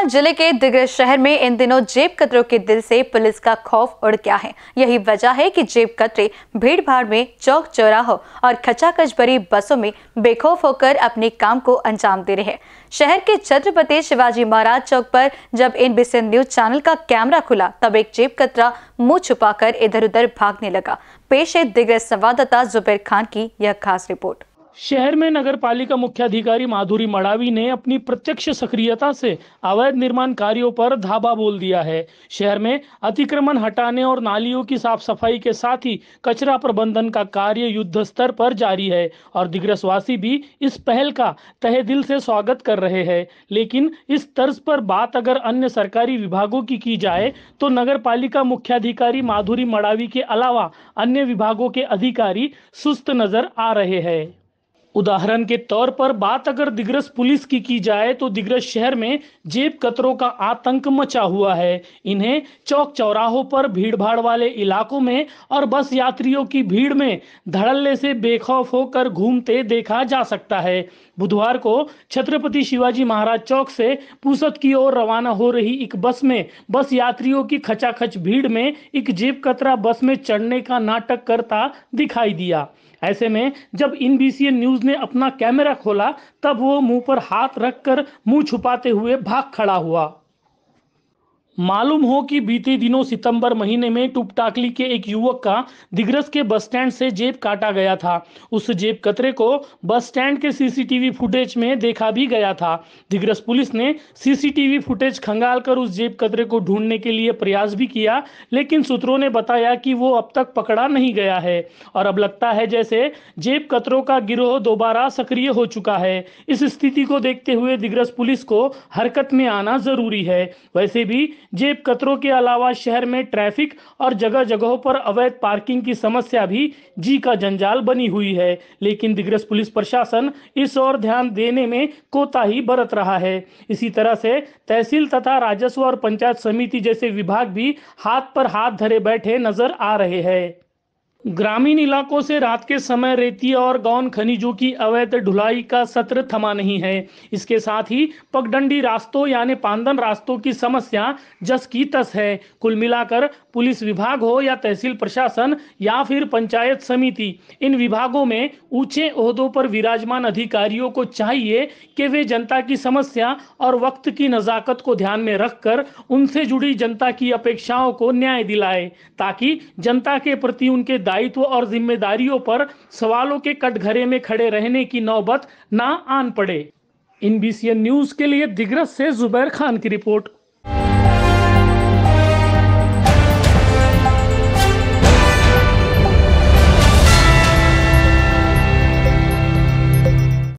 भोपाल जिले के दिग्रज शहर में इन दिनों जेब कतरों के दिल से पुलिस का खौफ उड़ गया है यही वजह है कि जेब कतरे भीड़ भाड़ में चौक चौराहों और खचाखच भरी बसों में बेखौफ होकर अपने काम को अंजाम दे रहे हैं शहर के छत्रपति शिवाजी महाराज चौक पर जब इन बीसी न्यूज चैनल का कैमरा खुला तब एक जेब कतरा मुंह छुपा इधर उधर भागने लगा पेश है दिग्रज संवाददाता जुबेर खान की यह खास रिपोर्ट शहर में नगर पालिका मुख्याधिकारी माधुरी मड़ावी ने अपनी प्रत्यक्ष सक्रियता से अवैध निर्माण कार्यों पर धाबा बोल दिया है शहर में अतिक्रमण हटाने और नालियों की साफ सफाई के साथ ही कचरा प्रबंधन का कार्य युद्ध स्तर पर जारी है और दिग्रसवासी भी इस पहल का तहे दिल से स्वागत कर रहे हैं लेकिन इस तर्ज पर बात अगर अन्य सरकारी विभागों की की जाए तो नगर पालिका मुख्याधिकारी माधुरी मड़ावी के अलावा अन्य विभागों के अधिकारी सुस्त नजर आ रहे हैं उदाहरण के तौर पर बात अगर दिग्रस पुलिस की की जाए तो दिग्रस शहर में जेब कतरों का आतंक मचा हुआ है इन्हें चौक चौराहों पर भीड़भाड़ वाले इलाकों में और बस यात्रियों की भीड़ में धड़ल्ले से बेखौफ होकर घूमते देखा जा सकता है बुधवार को छत्रपति शिवाजी महाराज चौक से पुसत की ओर रवाना हो रही एक बस में बस यात्रियों की खचाखच भीड़ में एक जेब कतरा बस में चढ़ने का नाटक करता दिखाई दिया ऐसे में जब इन न्यूज़ ने अपना कैमरा खोला तब वो मुंह पर हाथ रखकर मुंह छुपाते हुए भाग खड़ा हुआ मालूम हो कि बीते दिनों सितंबर महीने में टुपटाकली के एक युवक का दिग्रस के बस स्टैंड से जेब काटा गया था उस जेब कतरे को बस स्टैंड के सीसीटीवी फुटेज में देखा भी गया था दिग्रस पुलिस ने सीसीटीवी फुटेज खंगाल कर उस जेब कतरे को ढूंढने के लिए प्रयास भी किया लेकिन सूत्रों ने बताया कि वो अब तक पकड़ा नहीं गया है और अब लगता है जैसे जेब कतरों का गिरोह दोबारा सक्रिय हो चुका है इस स्थिति को देखते हुए दिग्रस पुलिस को हरकत में आना जरूरी है वैसे भी जेब कतरों के अलावा शहर में ट्रैफिक और जगह जगहों पर अवैध पार्किंग की समस्या भी जी का जंजाल बनी हुई है लेकिन दिग्रस पुलिस प्रशासन इस ओर ध्यान देने में कोताही बरत रहा है इसी तरह से तहसील तथा राजस्व और पंचायत समिति जैसे विभाग भी हाथ पर हाथ धरे बैठे नजर आ रहे हैं ग्रामीण इलाकों से रात के समय रेती और गौन खनिजों की अवैध ढुलाई का सत्र थमा नहीं है इसके साथ ही पगडंडी रास्तों यानी पांदन रास्तों की समस्या जस की तस है कुल मिलाकर पुलिस विभाग हो या तहसील प्रशासन या फिर पंचायत समिति इन विभागों में ऊंचे ओहदों पर विराजमान अधिकारियों को चाहिए कि वे जनता की समस्या और वक्त की नज़ाकत को ध्यान में रखकर उनसे जुड़ी जनता की अपेक्षाओं को न्याय दिलाए ताकि जनता के प्रति उनके दायित्व और जिम्मेदारियों पर सवालों के कटघरे में खड़े रहने की नौबत ना आन पड़े इन बीसीएन न्यूज के लिए दिग्रस से जुबैर खान की रिपोर्ट